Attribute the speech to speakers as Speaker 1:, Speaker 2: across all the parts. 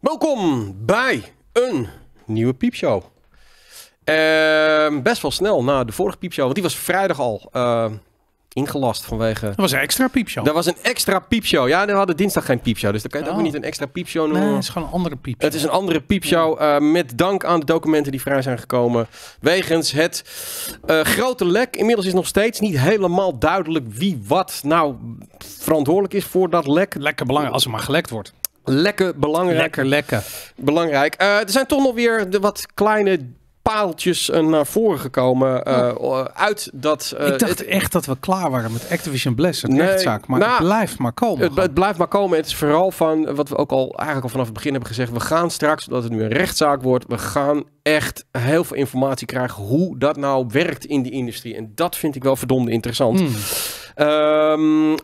Speaker 1: Welkom bij een nieuwe piepshow. Ehm, best wel snel na de vorige piepshow, want die was vrijdag al eh, ingelast vanwege... Dat was een extra piepshow. Dat was een extra piepshow. Ja, we hadden dinsdag geen piepshow, dus dat kan je oh. ook niet
Speaker 2: een extra piepshow noemen. Nee, het is gewoon een andere piepshow. Het is een andere
Speaker 1: piepshow eh, met dank aan de documenten die vrij zijn gekomen. Wegens het eh, grote lek. Inmiddels is nog steeds niet helemaal duidelijk wie wat nou verantwoordelijk is voor dat lek. Lekker belangrijk als er maar gelekt wordt. Lekker belangrijk. Lekker, lekker. Belangrijk. Eh, er zijn toch nog weer de wat kleine paaltjes eh, naar voren gekomen eh, uit dat... ik dacht
Speaker 2: echt dat we klaar waren met Activision Blizzard nee, rechtszaak, maar nou, het blijft maar komen. Het,
Speaker 1: het, blijft maar komen. Het is vooral van, wat we ook al eigenlijk al vanaf het begin hebben gezegd, we gaan straks, dat het nu een rechtszaak wordt, we gaan echt heel veel informatie krijgen hoe dat nou werkt in die industrie. En dat vind ik wel verdomd interessant. Hmm. Ehm,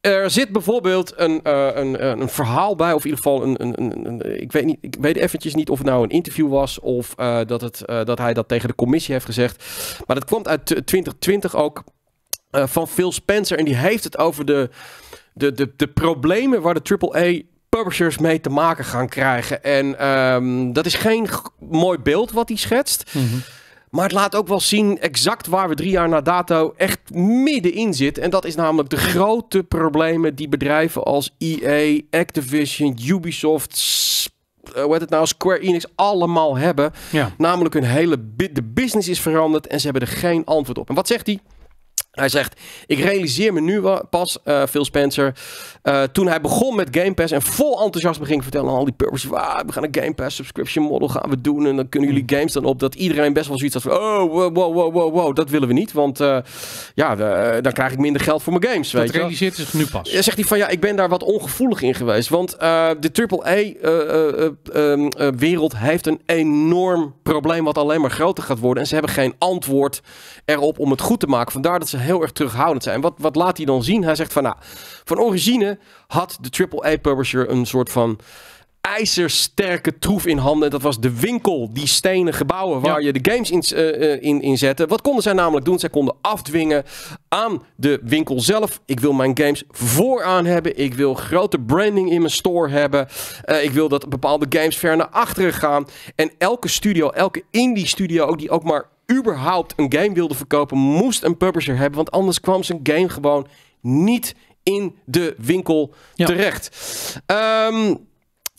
Speaker 1: er zit bijvoorbeeld een, eh, een, eh, een, verhaal bij, of in ieder geval een, een, een, ik, weet niet, ik weet eventjes niet of het nou een interview was of eh, dat, het, dat hij dat tegen de commissie heeft gezegd. Maar dat kwam uit 2020 ook van Phil Spencer en die heeft het over de, de, de, de problemen waar de AAA publishers mee te maken gaan krijgen. En ehm, dat is geen mooi beeld wat hij schetst. Mm maar het laat ook wel zien exact waar we drie jaar na dato echt middenin zitten. En dat is namelijk de grote problemen die bedrijven als EA, Activision, Ubisoft, uh, hoe heet het nou, Square Enix allemaal hebben. Namelijk hun hele de business is veranderd en ze hebben er geen antwoord op. En wat zegt hij? Hij zegt: Ik realiseer me nu pas, eh, Phil Spencer, eh, toen hij begon met Game Pass en vol enthousiasme ging vertellen aan al die purpose, we gaan een Game Pass subscription model gaan we doen en dan kunnen jullie mm. games dan op. Dat iedereen best wel zoiets had van: oh, wow, wow, wow, wow, dat willen we niet, want eh, ja, dan krijg ik minder geld voor mijn games. Dat realiseert zich nu pas. Zegt hij van: ja, ik ben daar wat ongevoelig in geweest, want de AAA-wereld ehm, heeft een enorm probleem wat alleen maar groter gaat worden en ze hebben geen antwoord erop om het goed te maken. Vandaar dat ze heel erg terughoudend zijn. Wat, wat laat hij dan zien? Hij zegt van nou, van origine had de AAA-publisher een soort van ijzersterke troef in handen. Dat was de winkel, die stenen gebouwen waar je de games in, eh, eh, in, zette. Wat konden zij namelijk doen? Zij konden afdwingen aan de winkel zelf. Ik wil mijn games vooraan hebben. Ik wil grote branding in mijn store hebben. Eh, ik wil dat bepaalde games ver naar achteren gaan. En elke studio, elke indie studio ook die ook maar überhaupt een game wilde verkopen, moest een publisher hebben. Want anders kwam zijn game gewoon niet in de winkel terecht. Ehm,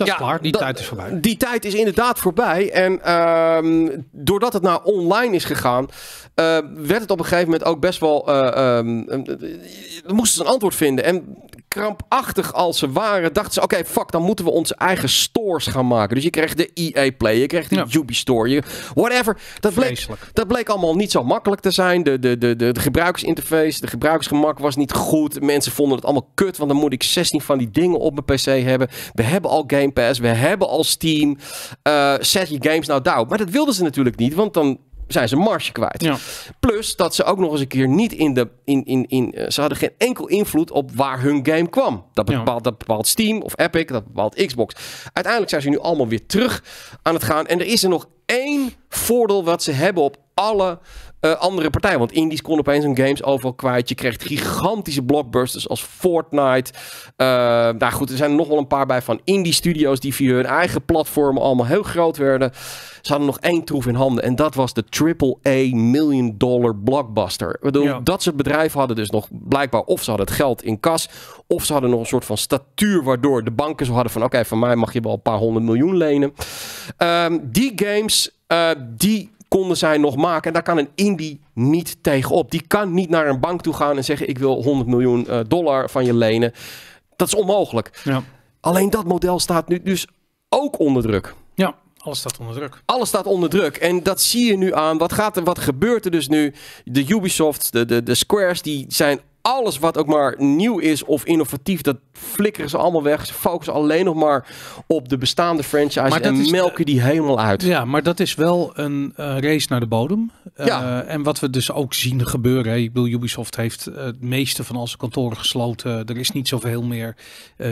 Speaker 1: ja,
Speaker 2: die tijd is voorbij.
Speaker 1: Die tijd is inderdaad voorbij. En ehm, doordat het naar nou online is gegaan, eh, werd het op een gegeven moment ook best wel. Uh, moesten ze een antwoord vinden. En krampachtig als ze waren, dachten ze: oké, fuck, dan moeten we onze eigen stores gaan maken. Dus je kreeg de EA Play, je kreeg de ja. store je, whatever. Dat bleek, dat bleek allemaal niet zo makkelijk te zijn. De, de, de, de, gebruikersinterface, de gebruikersgemak was niet goed. Mensen vonden het allemaal kut, want dan moet ik 16 van die dingen op mijn PC hebben. We hebben al games Game We hebben als team Uh, eh, set je games nou down. Maar dat wilden ze natuurlijk niet, want dan zijn ze marge kwijt. Ja. Plus dat ze ook nog eens een keer niet in de. In, in, in, eh, ze hadden geen enkel invloed op waar hun game kwam. Dat bepaalt, dat bepaalt Steam of Epic, dat bepaalt Xbox. Uiteindelijk zijn ze nu allemaal weer terug aan het gaan. En er is er nog één voordeel wat ze hebben op alle eh, andere partijen. Want indies kon opeens hun games overal kwijt. Je kreeg gigantische blockbusters als Fortnite. Uh, goed, er zijn er nog wel een paar bij van indie studio's die via hun eigen platformen allemaal heel groot werden. Ze hadden nog één troef in handen en dat was de triple A miljoen dollar blockbuster. Ik bedoel, ja. dat soort bedrijven hadden dus nog blijkbaar of ze hadden het geld in kas of ze hadden nog een soort van statuur waardoor de banken zo hadden van oké, van mij mag je wel een paar honderd miljoen lenen. Ehm, die games dus, eh, die konden zij nog maken. En daar kan een indie niet tegenop. Die kan niet naar een bank toe gaan en zeggen: Ik wil 100 miljoen eh, dollar van je lenen. Dat is onmogelijk. Ja. Alleen dat model staat nu dus ook onder druk. Ja, alles staat onder druk. Alles staat onder druk. En dat zie je nu aan. Wat, gaat er, wat gebeurt er dus nu? De Ubisoft, de, de, de Squares, die zijn alles wat ook maar nieuw is of innovatief, dat flikkeren ze allemaal weg. Ze focussen alleen nog maar op de bestaande franchise en eh, melken die helemaal
Speaker 2: uit. Ja, maar dat is wel een eh, race naar de bodem. Eh, ja. en wat we dus ook zien gebeuren. Ik bedoel, Ubisoft heeft het meeste van al zijn kantoren gesloten. Er is niet zoveel meer.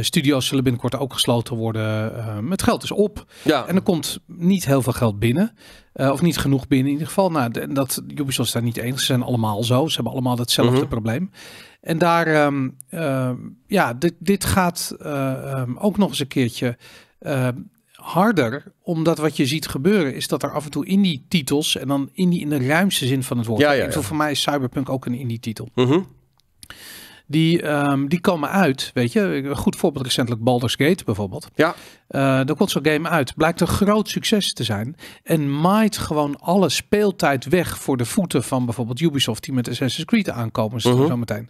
Speaker 2: studio's zullen binnenkort ook gesloten worden. het geld is op. Ja. En er komt niet heel veel geld binnen. Eh, of niet genoeg binnen in ieder geval. Nou, dat, Ubisoft is daar niet eens. Ze zijn allemaal zo. Ze hebben allemaal datzelfde mhm. probleem. En daar, ehm, ehm, ja, dit, dit gaat eh, ehm, ook nog eens een keertje harder. Omdat wat je ziet gebeuren is dat er af en toe in die titels en dan in die in de ruimste zin van het woord. Ja, ja, voor mij is Cyberpunk ook een indie titel. Mm die, ehm, die komen uit, weet je. Een goed voorbeeld recentelijk Baldur's Gate bijvoorbeeld. Ja. Uh, de console game uit. Blijkt een groot succes te zijn. En maait gewoon alle speeltijd weg voor de voeten van bijvoorbeeld Ubisoft. Die met Assassin's Creed aankomen zo mhm. meteen.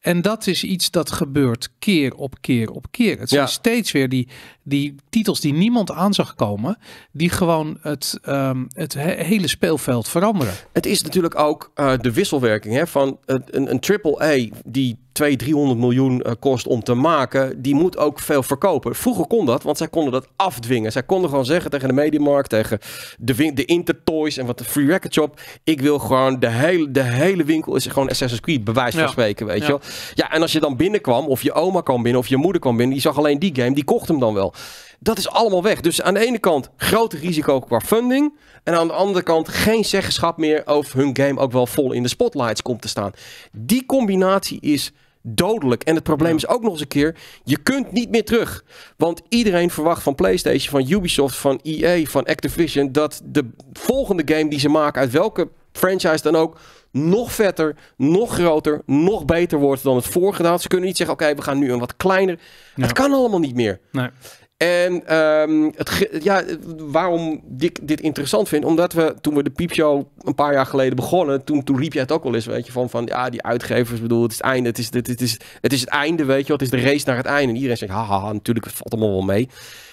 Speaker 2: En dat is iets dat gebeurt keer op keer op keer. Het zijn steeds weer die, die titels die niemand aan zag komen. Die gewoon het, ehm, het hele speelveld veranderen.
Speaker 1: Het is natuurlijk ook eh, de wisselwerking hè, van een, een AAA die 200, 300 miljoen eh, kost om te maken, die moet ook veel verkopen. Vroeger kon dat, want zij konden dat afdwingen. Zij konden gewoon zeggen tegen de mediamarkt, tegen de, de Intertoys en wat de Free Record Shop. Ik wil gewoon, de hele, de hele winkel is gewoon Assassin's Creed, bewijs van spreken, weet je wel. Ja, en als je dan binnenkwam, of je oma kwam binnen, of je moeder kwam binnen, die zag alleen die game, die kocht hem dan wel. Dat is allemaal weg. Dus aan de ene kant grote risico qua funding. En aan de andere kant geen zeggenschap meer of hun game ook wel vol in de spotlights komt te staan. Die combinatie is dodelijk. En het probleem is ook nog eens een keer, je kunt niet meer terug. Want iedereen verwacht van PlayStation, van Ubisoft, van EA, van Activision... dat de volgende game die ze maken uit welke franchise dan ook nog vetter, nog groter, nog beter wordt dan het voorgedaan. Nou, ze kunnen niet zeggen, oké, we gaan nu een wat kleiner. Het kan allemaal niet meer. Nee. En ehm, het, ja, waarom ik dit interessant vind, omdat we toen we de piepshow een paar jaar geleden begonnen, toen, toen riep je het ook wel eens, weet je, van, van ja, die uitgevers, bedoel, het is het einde, het is, het, is, het is het einde, weet je, het is de race naar het einde. En iedereen zegt, haha, natuurlijk, het valt allemaal wel mee.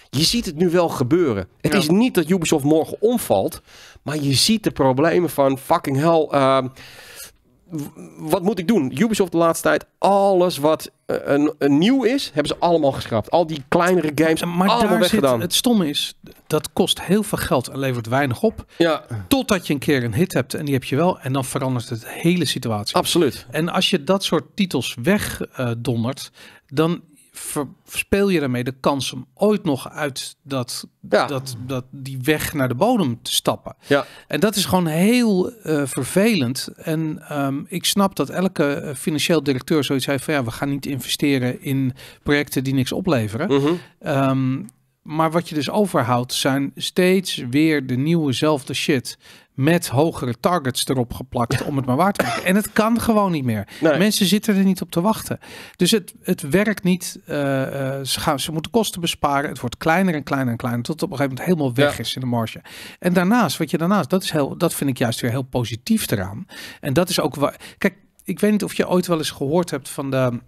Speaker 1: Je ziet het nu wel gebeuren. Het is niet dat Ubisoft morgen omvalt, maar je ziet de problemen van fucking hell. Ehm, wat moet ik doen? Ubisoft de laatste tijd, alles wat eh, een, nieuw is, hebben ze allemaal geschrapt. Al die kleinere games, maar allemaal weggedaan. het
Speaker 2: stomme is, dat kost heel veel geld en levert weinig op. Ja. Totdat je een keer een hit hebt en die heb je wel. En dan verandert het hele situatie. Absoluut. En als je dat soort titels wegdondert, dan verspeel je daarmee de kans om ooit nog uit dat, dat, dat, die weg naar de bodem te stappen. Ja. En dat is gewoon heel eh, vervelend. En ehm, ik snap dat elke eh, financieel directeur zoiets heeft van ja, we gaan niet investeren in projecten die niks opleveren. Mhm. Ehm, maar wat je dus overhoudt zijn steeds weer de nieuwezelfde shit met hogere targets erop geplakt om het maar waar te maken. En het kan gewoon niet meer. Mensen zitten er niet op te wachten. Dus het, het werkt niet. Eh, eh, ze, gaan, ze moeten kosten besparen. Het wordt kleiner en kleiner en kleiner. Tot het op een gegeven moment helemaal weg is in de marge. En daarnaast, wat je daarnaast, dat, is heel, dat vind ik juist weer heel positief eraan. En dat is ook waar. Kijk, ik weet niet of je ooit wel eens gehoord hebt van de.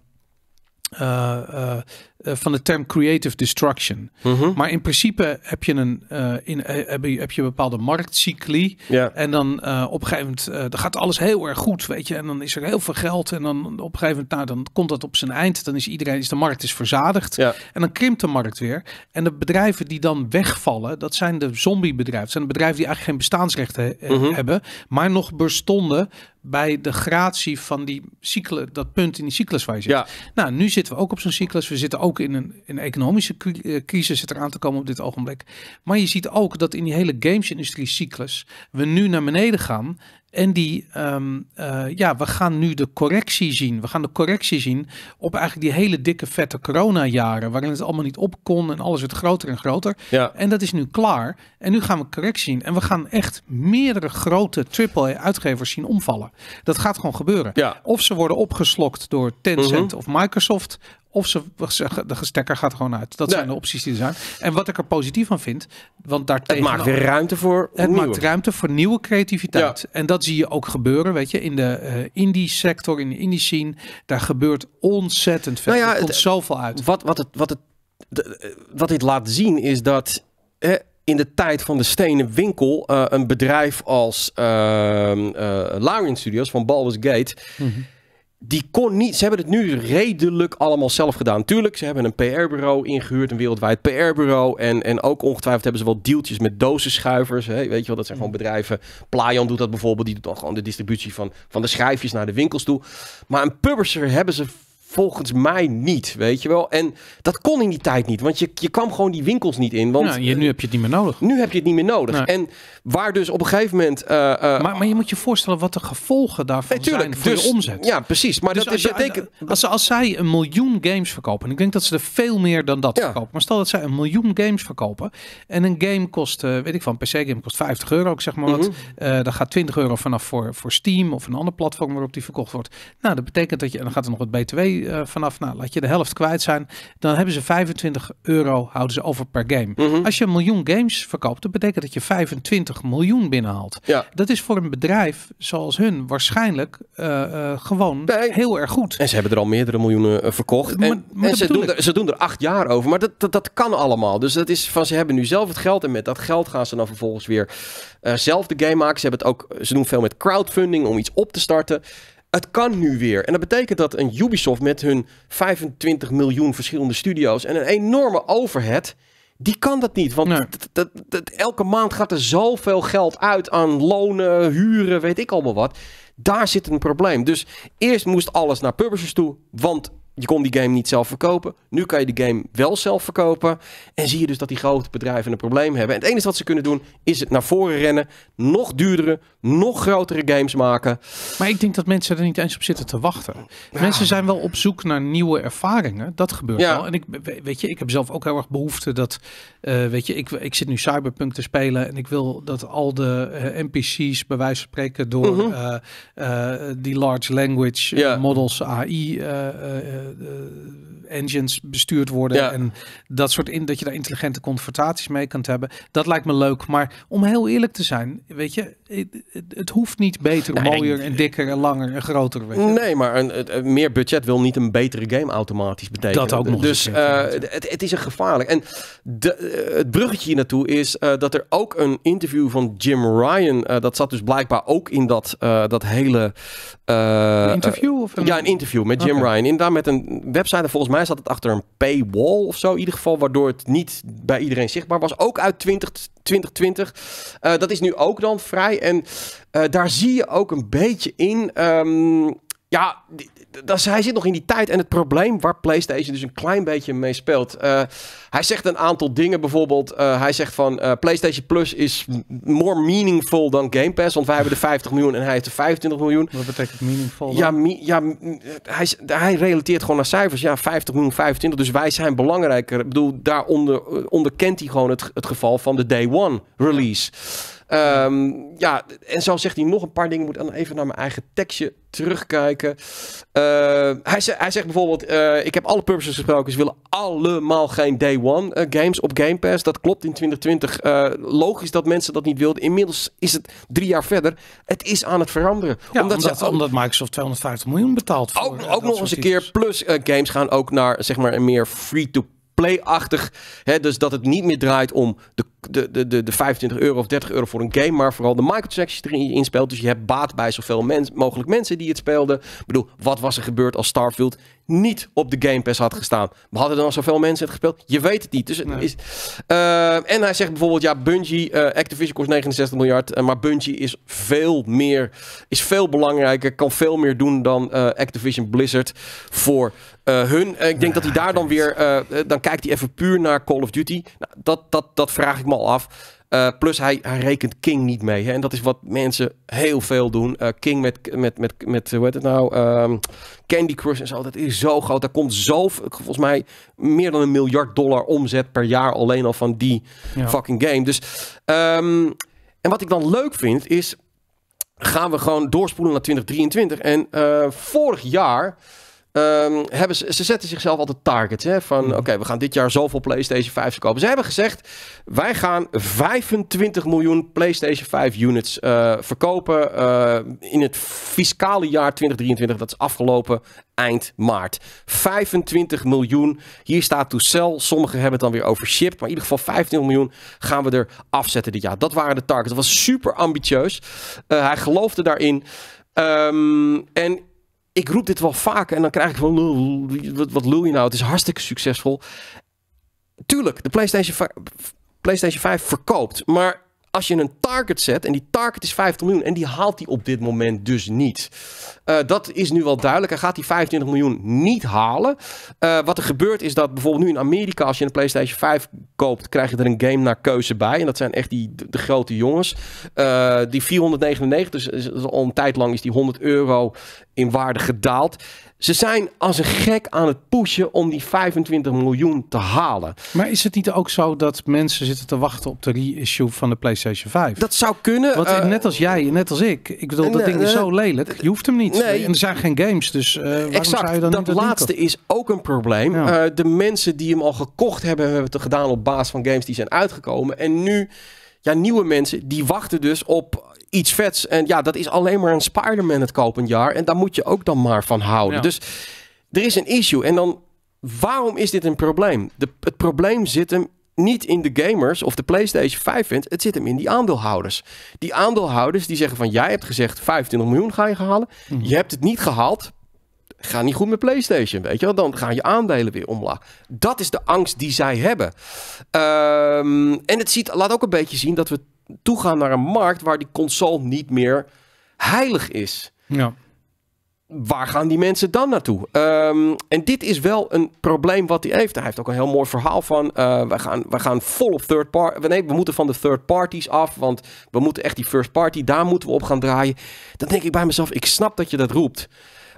Speaker 2: Eh, eh, van de term creative destruction. Mhm. Maar in principe heb je, een, eh, in, eh, heb je, heb je bepaalde marktcycli. En dan uh, op een gegeven moment dan gaat alles heel erg goed, weet je. En dan is er heel veel geld. En dan op een gegeven moment, nou, dan komt dat op zijn eind. Dan is iedereen, is de markt is verzadigd. En dan krimpt de markt weer. En de bedrijven die dan wegvallen, dat zijn de zombiebedrijven. Dat zijn bedrijven die eigenlijk geen bestaansrechten mhm. hebben, maar nog bestonden bij de gratie van die cyclus, dat punt in die cyclus waar je zit. Nou, nu zitten we ook op zo'n cyclus. We zitten ook in een, in een economische eh, crisis zit er aan te komen op dit ogenblik. Maar je ziet ook dat in die hele games-industrie-cyclus we nu naar beneden gaan. En die, ehm, eh, ja, we gaan nu de correctie zien. We gaan de correctie zien op eigenlijk die hele dikke, vette corona-jaren. Waarin het allemaal niet op kon en alles werd groter en groter. Ja. En dat is nu klaar. En nu gaan we correctie zien. En we gaan echt meerdere grote triple uitgevers zien omvallen. Dat gaat gewoon gebeuren. Ja. Of ze worden opgeslokt door Tencent mhm. of Microsoft. Of ze, de stekker gaat gewoon uit. Dat zijn de opties die er zijn. En wat ik er positief van vind, want daar Het maakt weer ruimte voor Het nieuwe. maakt ruimte voor nieuwe creativiteit. En dat zie je ook gebeuren, weet je. In de uh, indie sector, in de indie scene, daar gebeurt ontzettend veel. Nou er komt zoveel uit. Wat, wat, het, wat, het, eh, wat dit laat zien is dat...
Speaker 1: in de tijd van de stenen winkel eh, een bedrijf als uh, Studios van Baldur's Gate. Mhm die kon niet. Ze hebben het nu redelijk allemaal zelf gedaan. Tuurlijk, ze hebben een PR-bureau ingehuurd, een wereldwijd PR-bureau. En, en ook ongetwijfeld hebben ze wel deeltjes met dozenschuivers. Hè? Weet je wel, dat zijn gewoon bedrijven. Playan doet dat bijvoorbeeld. Die doet dan gewoon de distributie van, van de schijfjes naar de winkels toe. Maar een publisher hebben ze volgens mij niet, weet je wel. En dat kon in die tijd niet, want je, je kwam gewoon die winkels niet in. Want, nu heb je het niet meer nodig. Nu heb je het niet meer nodig. En Waar dus op een gegeven moment. Eh, eh, maar, maar, je moet
Speaker 2: je voorstellen wat de gevolgen daarvan zijn voor je dus- omzet. Ja, precies. Maar dus dat als Als, als zij een miljoen games verkopen. En ik denk dat ze er veel meer dan dat verkopen. Maar stel dat zij een miljoen games verkopen. En een game kost, eh, weet ik van, PC-game kost 50 euro. Ik zeg maar wat. Mhm. dan gaat 20 euro vanaf voor, voor Steam of een ander platform waarop die verkocht wordt. Nou, dat betekent dat je. En dan gaat er nog wat BTW vanaf. Nou, laat je de helft kwijt zijn. Dan hebben ze 25 euro houden ze over per game. Mhm. Als je een miljoen games verkoopt, dat betekent dat je 25 20 miljoen binnenhaalt. Ja. Dat is voor een bedrijf zoals hun waarschijnlijk eh, eh, gewoon heel erg goed. En ze hebben er al meerdere miljoenen eh, verkocht. en, en ze, doen er,
Speaker 1: ze, doen er, acht jaar over. Maar dat, dat, kan allemaal. Dus dat is van ze hebben nu zelf het geld. En met dat geld gaan ze dan vervolgens weer zelf de game maken. Ze, hebben het ook, ze doen veel met crowdfunding om iets op te starten. Het kan nu weer. En dat betekent dat een Ubisoft met hun 25 miljoen verschillende studio's en een enorme overhead die kan dat niet, want dat, dat, elke maand gaat er zoveel geld uit aan lonen, huren, weet ik allemaal wat. Daar zit een probleem. Dus eerst moest alles naar publishers toe, want je kon die game niet zelf verkopen. Nu kan je de game wel zelf verkopen. En zie je dus dat die grote bedrijven een probleem hebben. En het enige wat ze kunnen doen is het naar voren rennen. Nog duurdere, nog grotere
Speaker 2: games maken. Maar ik denk dat mensen er niet eens op zitten te wachten. Mensen zijn wel op zoek naar nieuwe ervaringen. Dat gebeurt wel. En ik, weet je, ik heb zelf ook heel erg behoefte dat... Eh, weet je, ik, ik zit nu Cyberpunk te spelen. En ik wil dat al de eh, NPC's bij wijze van spreken door mhm. eh, die large language models AI eh, eh, engines bestuurd worden. En dat soort in dat je daar intelligente confrontaties mee kunt hebben. Dat lijkt me leuk. Maar om heel eerlijk te zijn, weet je, het hoeft niet beter, nou, mooier en dikker en langer en groter.
Speaker 1: Nee, maar een, een, meer budget wil niet een betere game automatisch betekenen. Dat ook nog. Dus eh, het, het, is een gevaarlijk. En de, eh, het bruggetje hier naartoe is eh, dat er ook een interview van Jim Ryan, dat zat dus blijkbaar ook in dat, dat hele... een interview? Of Ja, een interview met Jim Ryan. Ryan. daar met een website. En volgens mij zat het achter een paywall of zo in ieder geval, waardoor het niet bij iedereen zichtbaar was. Ook uit 20, 2020. dat is nu ook dan vrij en eh, daar zie je ook een beetje in. Ehm, ja, dat, hij zit nog in die tijd. En het probleem waar PlayStation dus een klein beetje mee speelt. Eh, hij zegt een aantal dingen bijvoorbeeld. Eh, hij zegt van PlayStation Plus is more meaningful dan Game Pass. Want wij hebben de 50 miljoen en hij heeft de 25 miljoen. Wat
Speaker 2: betekent meaningful?
Speaker 1: Ja, ja hij, hij relateert gewoon naar cijfers. Ja, 50 miljoen, 25. Dus wij zijn belangrijker. Ik bedoel, daaronder onderkent hij gewoon het, het geval van de day one release. Ja. Ehm, ja, en zo zegt hij nog een paar dingen. moet dan even naar mijn eigen tekstje terugkijken. Ehm, hij, zegt, hij, zegt bijvoorbeeld: eh, Ik heb alle purposes gesproken. Ze willen allemaal geen day one eh, games op Game Pass. Dat klopt in 2020. Eh, logisch dat mensen dat niet wilden. Inmiddels is het drie jaar verder. Het is aan
Speaker 2: het veranderen. Ja, omdat, ze, omdat, Microsoft 250 miljoen betaalt. Voor, ook, ook nog eens
Speaker 1: een keer. Plus games gaan ook naar zeg maar een meer free to play-achtig. Dus dat het niet meer draait om de de, de, de, de 25 euro of 30 euro voor een game, maar vooral de microtransactions erin je speelt. Dus je hebt baat bij zoveel mogelijk mensen die het speelden. Ik bedoel, wat was er gebeurd als Starfield niet op de Game Pass had gestaan? Maar hadden dan zoveel mensen het gespeeld? Je weet het niet. Dus is, eh, en hij zegt bijvoorbeeld, ja, Bungie, eh, Activision kost 69 miljard, eh, maar Bungie is veel meer, is veel belangrijker, kan veel meer doen dan Activision Blizzard voor hun. ik denk dat hij daar dan weer. dan kijkt hij even puur naar Call of Duty. Nou, dat, dat, dat vraag ik al af. Eh, plus hij, hij rekent King niet mee. Hè? En dat is wat mensen heel veel doen. Eh, King met, met, met, met, hoe heet het nou? Um, Candy Crush en zo. Dat is zo groot. Daar komt zo, volgens mij, meer dan een miljard dollar omzet per jaar alleen al van die fucking game. Dus, ehm, en wat ik dan leuk vind is, gaan we gewoon doorspoelen naar 2023. En eh, vorig jaar Ehm, hebben ze, ze zetten zichzelf altijd targets. Hè, van mhm. oké, we gaan dit jaar zoveel PlayStation 5 verkopen. Ze hebben gezegd, wij gaan 25 miljoen PlayStation 5 units eh, verkopen eh, in het fiscale jaar 2023. Dat is afgelopen eind maart. 25 miljoen. Hier staat to sell. Sommigen hebben het dan weer overshipped. Maar in ieder geval 25 miljoen gaan we er afzetten dit jaar. Dat waren de targets. Dat was super ambitieus. Eh, hij geloofde daarin. Ehm, en ik roep dit wel vaak en dan krijg ik van, wat, wat lul je nou? Het is hartstikke succesvol. Tuurlijk, de PlayStation PlayStation 5 verkoopt, maar als je een target zet en die target is 50 miljoen en die haalt hij op dit moment dus niet. Eh, dat is nu wel duidelijk. Hij gaat die 25 miljoen niet halen. Eh, wat er gebeurt is dat bijvoorbeeld nu in Amerika, als je een PlayStation 5 koopt, krijg je er een game naar keuze bij. En dat zijn echt die, de, grote jongens. Eh, die 499, dus, dus al een tijd lang is die 100 euro in waarde gedaald. Ze zijn als een gek aan
Speaker 2: het pushen om die 25 miljoen te halen. Maar is het niet ook zo dat mensen zitten te wachten op de reissue van de PlayStation 5? Dat zou kunnen. Want eh, net als jij, net als ik. Ik bedoel, dat ding is zo lelijk. Je hoeft hem niet. en er zijn geen games, dus eh, exact, zou je dan dat laatste is
Speaker 1: ook een probleem. Eh, de mensen die hem al gekocht hebben, hebben het gedaan op basis van games die zijn uitgekomen. En nu ja, nieuwe mensen die wachten dus op iets vets. En ja, dat is alleen maar een Spider-Man het komend jaar. En daar moet je ook dan maar van houden. Dus er is een issue. En dan, waarom is dit een probleem? De, het probleem zit hem niet in de gamers of de PlayStation 5 vindt. Het zit hem in die aandeelhouders. Die aandeelhouders die zeggen van... jij hebt gezegd 25 miljoen ga je halen. Hmm. Je hebt het niet gehaald. Ga niet goed met PlayStation, weet je wel. Dan gaan je aandelen weer omlaag. Dat is de angst die zij hebben. Ehm, en het ziet, laat ook een beetje zien dat we toegaan naar een markt waar die console niet meer heilig is. Ja. Waar gaan die mensen dan naartoe? Ehm, en dit is wel een probleem wat hij heeft. Hij heeft ook een heel mooi verhaal van... Eh, we, gaan, we gaan volop third party... Nee, we moeten van de third parties af... want we moeten echt die first party... daar moeten we op gaan draaien. Dan denk ik bij mezelf... ik snap dat je dat roept.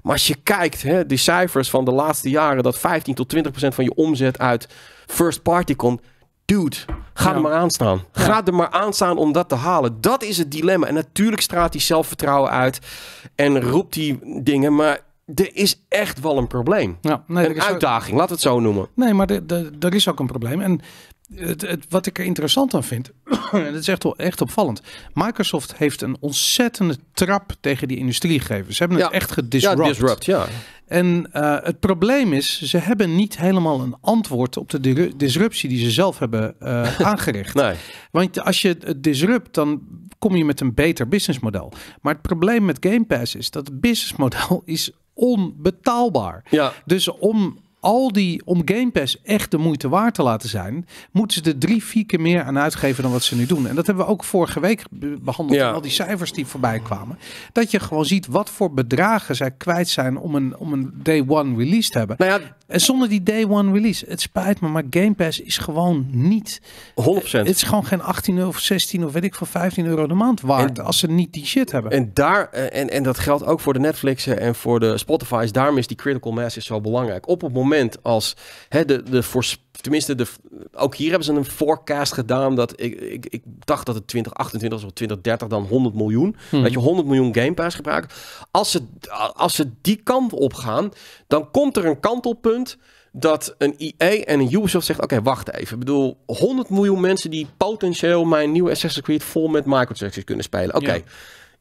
Speaker 1: Maar als je kijkt, hè, die cijfers van de laatste jaren, dat 15 tot 20 procent van je omzet uit first party komt, ga er maar aan staan. Ga er maar aan staan om dat te halen. Dat is het dilemma. En natuurlijk straalt hij zelfvertrouwen uit en roept hij dingen, maar er is echt wel een probleem. Ja, nee, een uitdaging, laat het zo noemen.
Speaker 2: Nee, maar er is ook een probleem. En het, wat ik er interessant aan vind, en dat is echt, wel, echt opvallend. Microsoft heeft een ontzettende trap tegen die industrie gegeven. Ze hebben het echt gedisrupt. Ja, disrupt, ja. En eh, het probleem is, ze hebben niet helemaal een antwoord op de disruptie die ze zelf hebben eh, aangericht. Nee. Want als je het disrupt, dan kom je met een beter businessmodel. Maar het probleem met Game Pass is dat het businessmodel is onbetaalbaar. Ja. Dus om al die, om Game Pass echt de moeite waard te laten zijn, moeten ze er drie, vier keer meer aan uitgeven dan wat ze nu doen. En dat hebben we ook vorige week behandeld. Ja. Al die cijfers die voorbij kwamen. Dat je gewoon ziet wat voor bedragen zij kwijt zijn om een, om een day one release te hebben. Nou ja, en zonder die day one release, het spijt me, maar Game Pass is gewoon niet. 100%. Het is gewoon geen 18 of 16 of weet ik veel, 15 euro de maand waard als ze niet die shit hebben. En, daar,
Speaker 1: eh, en, en dat geldt ook voor de Netflixen en voor de Spotify's. Daarom is die critical mass is zo belangrijk. Op het moment moment als hè, de, de voorspelling tenminste, de, ook hier hebben ze een forecast gedaan dat ik, ik, ik dacht dat het 2028 of 2030 dan 100 miljoen, dat hmm. je 100 miljoen Game Pass gebruikt. Als ze, als ze die kant op gaan, dan komt er een kantelpunt dat een IE en een Ubisoft zegt, oké, wacht even. Ik bedoel, 100 miljoen mensen die potentieel mijn nieuwe Assassin's Creed vol met microtransactions kunnen spelen. Oké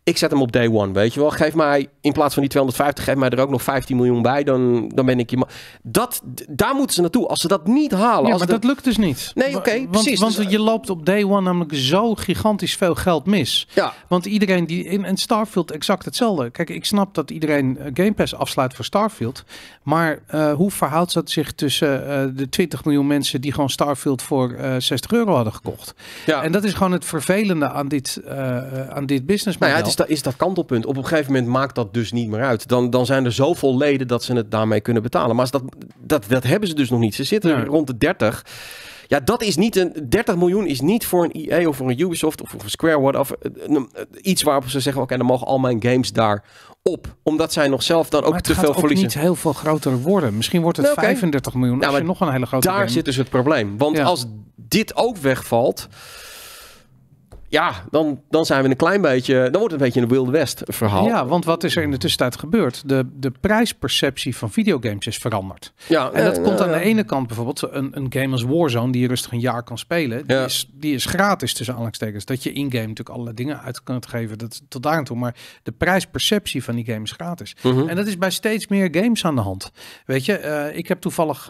Speaker 1: ik zet hem op day one, weet je wel. Geef mij, in plaats van die 250, geef mij er ook nog 15 miljoen bij. Dan, dan ben ik je
Speaker 2: Dat, daar moeten ze naartoe. Als ze dat niet halen... als maar dat... lukt dus niet. Nee, oké, precies. Want dus- je loopt op day one namelijk zo gigantisch veel geld mis. Ja. Want iedereen die... In, een Starfield exact hetzelfde. Kijk, ik snap dat iedereen eh, Game Pass afsluit voor Starfield. Maar eh, hoe verhoudt dat zich tussen eh, de 20 miljoen mensen... die gewoon Starfield voor uh, 60 euro hadden gekocht? Ja. En dat is gewoon het vervelende aan dit, aan dit businessmodel. Nou is, dat, is dat kantelpunt.
Speaker 1: Op een gegeven moment maakt dat dus niet meer uit. Dan, dan zijn er zoveel leden dat ze het daarmee kunnen betalen. Maar dat, dat, dat hebben ze dus nog niet. Ze zitten rond de 30. Ja, dat is niet een. 30 miljoen is niet voor een EA of voor een Ubisoft of voor een Square of eh, iets waarop ze zeggen: oké, dan mogen al mijn games daar op. Omdat zij nog zelf dan ook te veel ook verliezen. Het gaat
Speaker 2: niet heel veel groter worden. Misschien wordt het 35 nou, miljoen. Nou, als je nog een hele grote. Daar zit
Speaker 1: dus het probleem. Want als dit ook wegvalt ja, dan, dan zijn we een klein beetje. Dan wordt het een beetje een Wild West verhaal. Ja,
Speaker 2: want wat is er in de tussentijd gebeurd? De, de prijsperceptie van videogames is veranderd.
Speaker 1: Ja, en dat eh, komt aan de
Speaker 2: eh, ene kant bijvoorbeeld een, een game als Warzone, die je rustig een jaar kan spelen. Die, is, die is gratis tussen aanhalingstekens. Dat je in-game natuurlijk allerlei dingen uit kunt geven. Dat tot daar toe. Maar de prijsperceptie van die game is gratis. Mhm. En dat is bij steeds meer games aan de hand. Weet je, eh, ik heb toevallig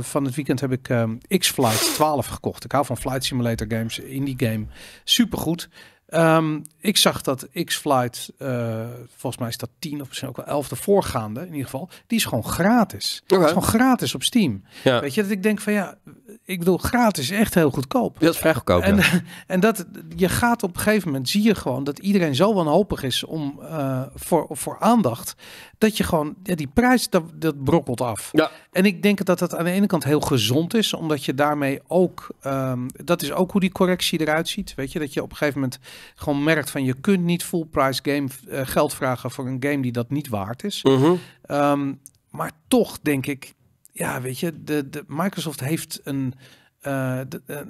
Speaker 2: van het weekend heb ik ehm, X-Flight 12 gekocht. Ik hou van Flight Simulator games, indie game. Super goed. Ehm, ik zag dat X-Flight, eh, volgens mij is dat 10 of misschien ook wel 11 de voorgaande in ieder geval, die is gewoon gratis. Okay. is gewoon gratis op Steam. Ja. Weet je, dat ik denk van ja, ik bedoel, gratis echt heel goedkoop. Dat is vrij goedkoop. En, en dat, je gaat op een gegeven moment, zie je gewoon dat iedereen zo wanhopig is om, eh, voor, voor aandacht. Dat je gewoon, ja, die prijs, dat, dat brokkelt af. Ja. En ik denk dat dat aan de ene kant heel gezond is, omdat je daarmee ook, ehm, dat is ook hoe die correctie eruit ziet. Weet je, dat je op een gegeven moment gewoon merkt van je kunt niet full price game eh, geld vragen voor een game die dat niet waard is. Uh mhm. -huh. Ehm, maar toch denk ik, ja, weet je, de, Microsoft heeft een, eh, eh,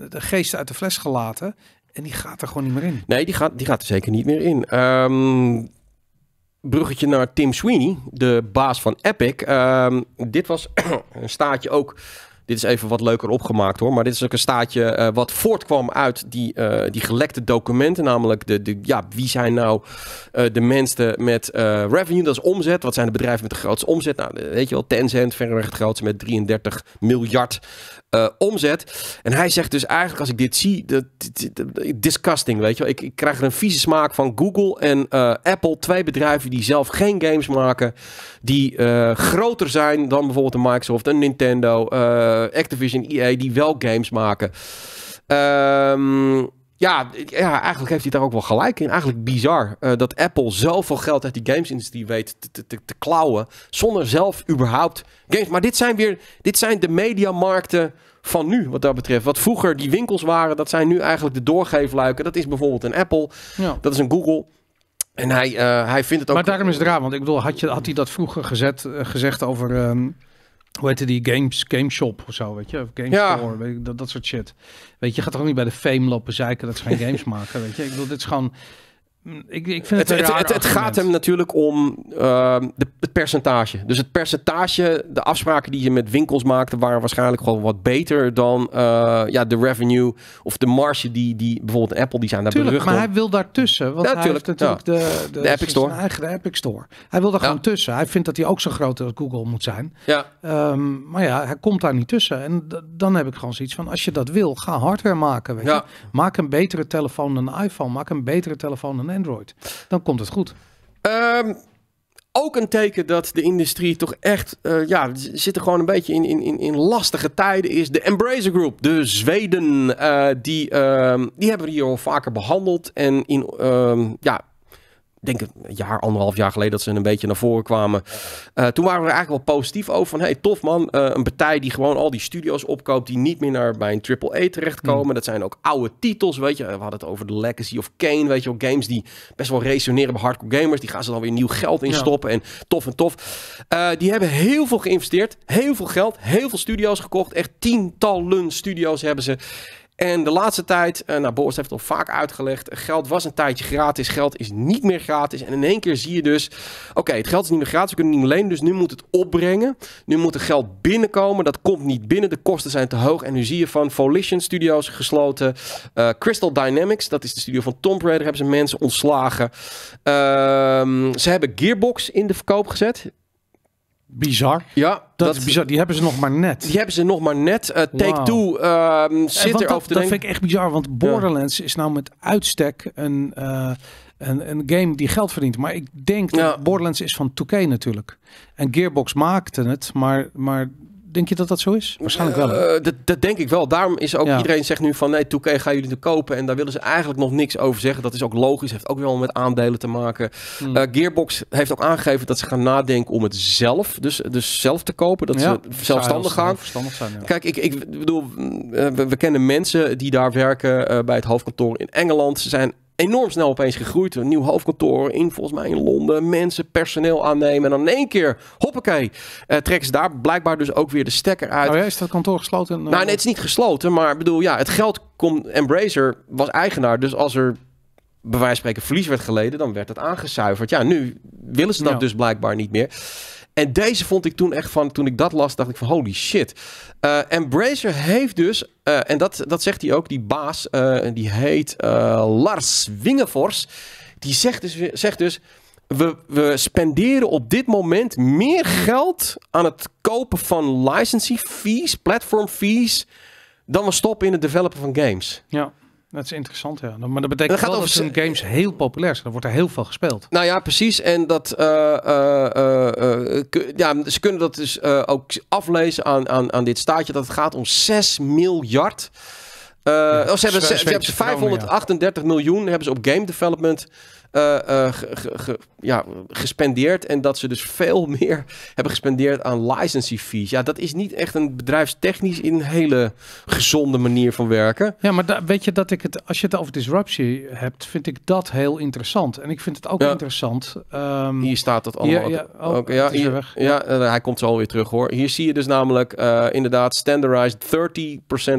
Speaker 2: de, geest uit de fles gelaten. En die gaat er gewoon niet meer in.
Speaker 1: Nee, die gaat, die gaat er zeker niet meer in. Ehm, bruggetje naar Tim Sweeney, de baas van Epic. Ehm, dit was een staatje ook dit is even wat leuker opgemaakt hoor. Maar dit is ook een staatje eh, wat voortkwam uit die, eh, die gelekte documenten. Namelijk de, de, ja, wie zijn nou eh, de mensen met revenue, dat is omzet. Wat zijn de bedrijven met de grootste omzet? Nou, weet je wel, Tencent verreweg het grootste met 33 miljard eh, omzet. En hij zegt dus eigenlijk, als ik dit zie, dat, disgusting, weet je wel. Ik, ik krijg er een vieze smaak van Google en eh, Apple. Twee bedrijven die zelf geen games maken, die eh, groter zijn dan bijvoorbeeld een Microsoft, een Nintendo, Activision, EA, die wel games maken. Ehm... Ja, ja, eigenlijk heeft hij daar ook wel gelijk in. Eigenlijk bizar eh, dat Apple zoveel geld uit die industrie weet te, te, te, klauwen. Zonder zelf überhaupt games. Maar dit zijn weer dit zijn de mediamarkten van nu, wat dat betreft. Wat vroeger die winkels waren, dat zijn nu eigenlijk de doorgeefluiken. Dat is bijvoorbeeld een Apple, ja. dat is een Google. En hij, uh, hij vindt
Speaker 2: het ook... Maar daarom is het raar, want ik bedoel, had, je, had hij dat vroeger gezet, eh, gezegd over... Ehm, hoe heette die, games, gameshop of zo, weet je, of game ja. weet dat, dat soort shit. Weet je, je gaat toch niet bij de fame lopen zeiken dat ze geen games maken, weet je. Ik bedoel, dit is gewoon, ik, ik vind het, het, gaat hem
Speaker 1: natuurlijk om ehm, de, het percentage. Dus het percentage, de afspraken die je met winkels maakte, waren waarschijnlijk gewoon wat beter dan eh, ja, de revenue of de marge die, die bijvoorbeeld Apple die zijn daar Tuurlijk, maar hij
Speaker 2: wil daartussen. Want hij natuurlijk de, de, Store. Zijn eigen Epic Store. Hij wil daar ja. gewoon tussen. Hij vindt dat hij ook zo groot als Google moet zijn. Ja. Ehm, maar ja, hij komt daar niet tussen. En dan heb ik gewoon zoiets van, als je dat wil, ga hardware maken. Weet je? Maak een betere telefoon dan een iPhone. Maak een betere telefoon dan Android. Dan komt het goed.
Speaker 1: Ehm, ook een teken dat de industrie toch echt, eh, ja, zit er gewoon een beetje in, in, in lastige tijden, is de Embracer Group, de Zweden. Eh, die, ehm, die hebben we hier al vaker behandeld. En in, ehm, ja, denk een jaar, anderhalf jaar geleden dat ze een beetje naar voren kwamen. Eh, toen waren we er eigenlijk wel positief over van, hey, tof man, eh, een partij die gewoon al die studio's opkoopt, die niet meer naar, bij een AAA e terechtkomen. Hmm. Dat zijn ook oude titels, weet je. We hadden het over de Legacy of Kane, weet je wel. Games die best wel resoneren bij hardcore gamers. Die gaan ze dan weer nieuw geld in stoppen en tof en tof. Eh, die hebben heel veel geïnvesteerd, heel veel geld, heel veel studio's gekocht. Echt tientallen studio's hebben ze. En de laatste tijd, eh, nou Boris heeft het al vaak uitgelegd, geld was een tijdje gratis, geld is niet meer gratis. En in één keer zie je dus, oké, het geld is niet meer gratis, we kunnen niet meer lenen, dus nu moet het opbrengen. Nu moet er geld binnenkomen, dat komt niet binnen, de kosten zijn te hoog. En nu zie je van Volition Studios gesloten, eh, Crystal Dynamics, dat is de studio van Tom Raider, hebben ze mensen ontslagen. Ehm, ze hebben Gearbox in de verkoop gezet bizar. Ja, dat, is bizar. Die hebben ze nog maar net. Die hebben ze nog maar net. Eh, take Two uh, zit er dat, te dat vind ik echt
Speaker 2: bizar, want Borderlands is nou met uitstek een, eh, een, een, game die geld verdient. Maar ik denk dat Borderlands is van 2K natuurlijk. En Gearbox maakte het, maar, maar Denk je dat dat zo is? Waarschijnlijk wel. Eh,
Speaker 1: dat, dat, denk ik wel. Daarom is ook iedereen zegt nu van nee, Toekee gaan jullie het kopen. En daar willen ze eigenlijk nog niks over zeggen. Dat is ook logisch. Heeft ook wel met aandelen te maken. Hmm. Eh, Gearbox heeft ook aangegeven dat ze gaan nadenken om het zelf, dus, dus zelf te kopen. Dat ze zelfstandig gaan. Zijn, Kijk, ik, ik bedoel, eh, we, we, kennen mensen die daar werken bij het hoofdkantoor in Engeland. Ze zijn enorm snel opeens gegroeid. Een nieuw hoofdkantoor in volgens mij in Londen. Mensen, personeel aannemen. En dan in één keer, hoppakee, eh, trekken ze daar blijkbaar dus ook weer de
Speaker 2: stekker uit. Nou ja, is dat kantoor gesloten? Nou, nee, het is
Speaker 1: niet gesloten. Maar ik bedoel, ja, het geld komt... Embracer was eigenaar. Dus als er bij wijze van spreken verlies werd geleden, dan werd het aangezuiverd. Ja, nu willen ze dat dus blijkbaar niet meer. En deze vond ik toen echt van, toen ik dat las, dacht ik van holy shit. Uh, eh, Embracer heeft dus, eh, en dat, dat zegt hij ook, die baas, eh, die heet Lars Wingefors. Die zegt dus, zegt dus we, we spenderen op dit moment meer geld aan het kopen van licensing fees, platform fees, dan we stoppen in het developen van games.
Speaker 2: Ja. Dat is interessant, ja. Maar dat betekent dat, gaat over... dat games heel populair zijn. Dan wordt er heel veel gespeeld. Nou ja, precies.
Speaker 1: En dat, eh, eh, eh, ja, ze kunnen dat dus ook aflezen aan, aan, aan dit staatje. Dat het gaat om 6 miljard ja, eh, oh, ze hebben, ze, hebben 538 miljoen hebben ze op game development eh, eh, ja, gespendeerd. En dat ze dus veel meer hebben gespendeerd aan licensing fees. Ja, dat is niet echt een bedrijfstechnisch in een hele gezonde manier van werken.
Speaker 2: Ja, maar weet je dat ik het, als je het over disruptie hebt, vind ik dat heel interessant. En ik vind het ook interessant. Ehm, hier staat dat allemaal. Oh, hier, ja, weg.
Speaker 1: ja hij komt zo alweer terug hoor. Hier zie je dus namelijk inderdaad standardized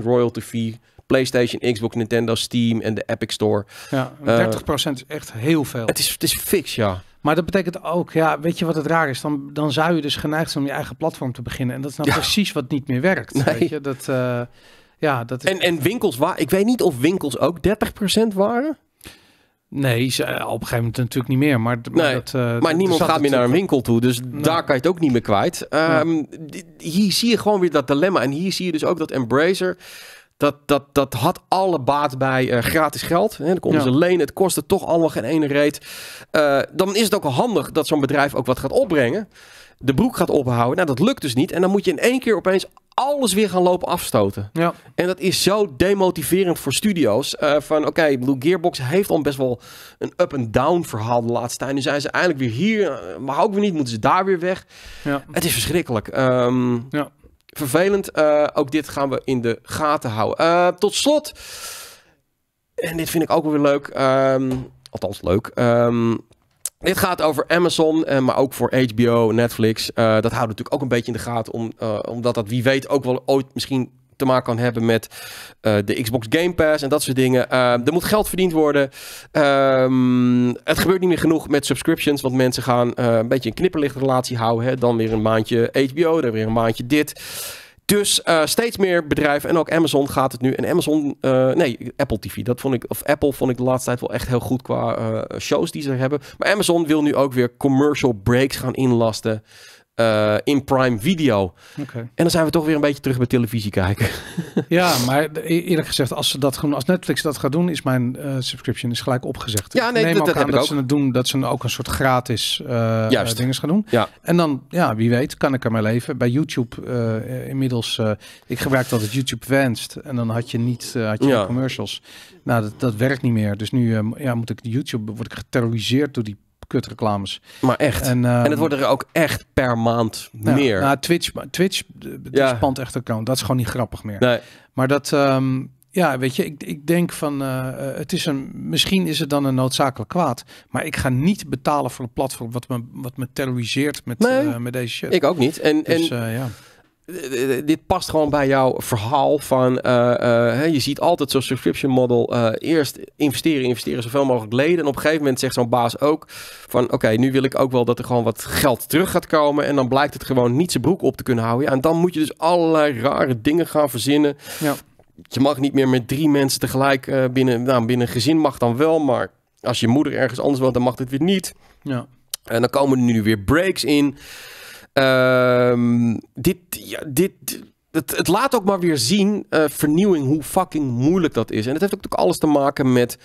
Speaker 1: 30% royalty fee PlayStation, Xbox, Nintendo, Steam en de Epic Store. Ja, 30% eh,
Speaker 2: is echt heel veel. Het is, het is
Speaker 1: fix, ja.
Speaker 2: Maar dat betekent ook, ja, weet je wat het raar is? Dan, dan zou je dus geneigd zijn om je eigen platform te beginnen. En dat is nou precies wat niet meer werkt. Nee. Weet je? Dat, eh, ja, dat is... en, en winkels, waar, ik weet niet of winkels ook 30% waren. Nee, ze, eh, op een gegeven moment natuurlijk niet meer. Maar, nee, dat, maar niemand gaat meer naar een
Speaker 1: winkel toe. Dus daar kan je het ook niet meer kwijt. Ehm, hier zie je gewoon weer dat dilemma. En hier zie je dus ook dat Embracer dat, dat, dat had alle baat bij eh, gratis geld. Hè? Dan konden ze lenen. Het kostte toch allemaal geen ene reet. Eh, dan is het ook handig dat zo'n bedrijf ook wat gaat opbrengen. De broek gaat ophouden. Nou, dat lukt dus niet. En dan moet je in één keer opeens alles weer gaan lopen afstoten. Ja. En dat is zo demotiverend voor studio's. Eh, van oké, Blue Gearbox heeft al best wel een up-and-down verhaal de laatste tijd. Nu zijn ze eindelijk weer hier. Maar ook weer niet, moeten ze daar weer weg. Ja. Het is verschrikkelijk. Ehm, ja vervelend. Eh, ook dit gaan we in de gaten houden. Eh, tot slot. En dit vind ik ook weer leuk. Ehm, althans, leuk. Ehm, dit gaat over Amazon, eh, maar ook voor HBO, Netflix. dat houden we natuurlijk ook een beetje in de gaten. Om, omdat dat wie weet ook wel ooit misschien te maken kan hebben met eh, de Xbox Game Pass en dat soort dingen. Eh, er moet geld verdiend worden. Ehm, het gebeurt niet meer genoeg met subscriptions, want mensen gaan eh, een beetje een knipperlicht relatie houden. Hè? Dan weer een maandje HBO, dan weer een maandje dit. Dus steeds meer bedrijven en ook Amazon gaat het nu. En Amazon, nee, Apple TV, dat vond ik, of Apple vond ik de laatste tijd wel echt heel goed qua shows die ze hebben. Maar Amazon wil nu ook weer commercial breaks gaan inlasten. Eh, in Prime Video. En dan zijn we
Speaker 2: toch weer een beetje terug bij televisie kijken. ja, maar e-, eerlijk gezegd, als ze dat als Netflix dat gaat doen, is mijn eh, subscription is gelijk opgezegd. Ja, nee, ik dat, ook dat aan dat ze het doen, dat ze ook een soort gratis uh, dingen gaan doen. Ja. En dan, ja, wie weet, kan ik er mijn leven. Bij YouTube inmiddels, ik gebruik altijd YouTube wenst en dan had je niet, had je ja. commercials. Nou, dat, dat werkt niet meer. Dus nu ja, moet ik YouTube, word ik geterroriseerd door die kutreclames. Maar echt. En, ehm, en het wordt er
Speaker 1: ook echt per maand meer. Na nou,
Speaker 2: Twitch, Twitch ja. pand echt account. Dat is gewoon niet grappig meer. Nee. Maar dat, ehm, ja, weet je, ik, ik denk van, eh, eh, het is een, misschien is het dan een noodzakelijk kwaad, maar ik ga niet betalen voor een platform wat me, wat me terroriseert met, nee, eh, met deze shit. Ik ook niet. En, dus, ja.
Speaker 1: Eh, eh, eh, dit past gewoon bij jouw verhaal van je ziet altijd zo'n subscription model eerst investeren, investeren zoveel mogelijk leden. En op een gegeven moment zegt zo'n baas ook van oké, nu wil ik ook wel dat er gewoon wat geld terug gaat komen. En dan blijkt het gewoon niet zijn broek op te kunnen houden. en dan moet je dus allerlei rare dingen gaan verzinnen. Ja. Je mag niet meer met drie mensen tegelijk binnen, nou, binnen een gezin mag dan wel, maar als je moeder ergens anders woont, dan mag dit weer niet. Ja. En dan komen er nu weer breaks in. Ehm, dit, ja, dit, het, laat ook maar weer zien, eh, vernieuwing, hoe fucking moeilijk dat is. En het heeft ook alles te maken met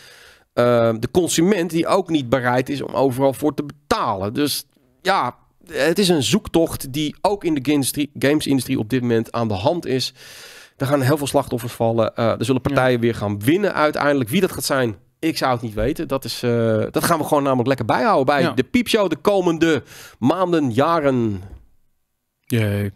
Speaker 1: ehm, de consument die ook niet bereid is om overal voor te betalen. Dus ja, het is een zoektocht die ook in de games-industrie op dit moment aan de hand is. Er gaan heel veel slachtoffers vallen. Uh, er zullen partijen weer gaan winnen uiteindelijk. Wie dat gaat zijn, ik zou het niet weten. Dat, is, eh, dat gaan we gewoon namelijk lekker bijhouden bij de piepshow de komende maanden, jaren. Yay.